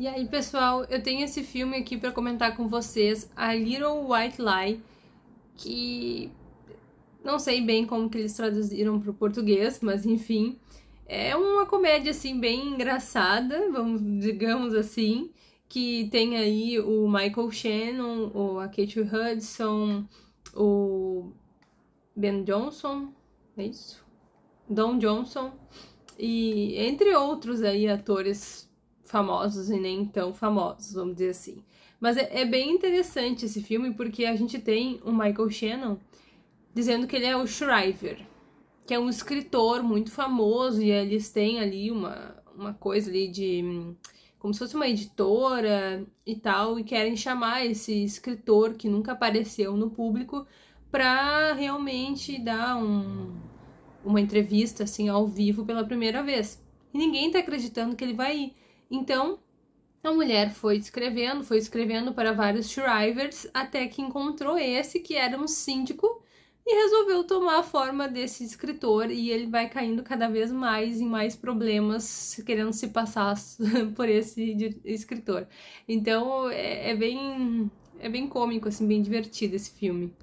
E aí, pessoal, eu tenho esse filme aqui para comentar com vocês, A Little White Lie, que não sei bem como que eles traduziram para o português, mas enfim, é uma comédia assim bem engraçada, vamos digamos assim, que tem aí o Michael Shannon, o a Kate Hudson, o Ben Johnson, é isso? Don Johnson e entre outros aí atores famosos e nem tão famosos, vamos dizer assim. Mas é, é bem interessante esse filme porque a gente tem o Michael Shannon dizendo que ele é o Shriver, que é um escritor muito famoso e eles têm ali uma, uma coisa ali de como se fosse uma editora e tal, e querem chamar esse escritor que nunca apareceu no público para realmente dar um, uma entrevista assim ao vivo pela primeira vez. E ninguém tá acreditando que ele vai ir. Então, a mulher foi escrevendo, foi escrevendo para vários shrivers, até que encontrou esse que era um síndico e resolveu tomar a forma desse escritor e ele vai caindo cada vez mais em mais problemas querendo se passar por esse escritor. Então é, é bem é bem cômico assim, bem divertido esse filme.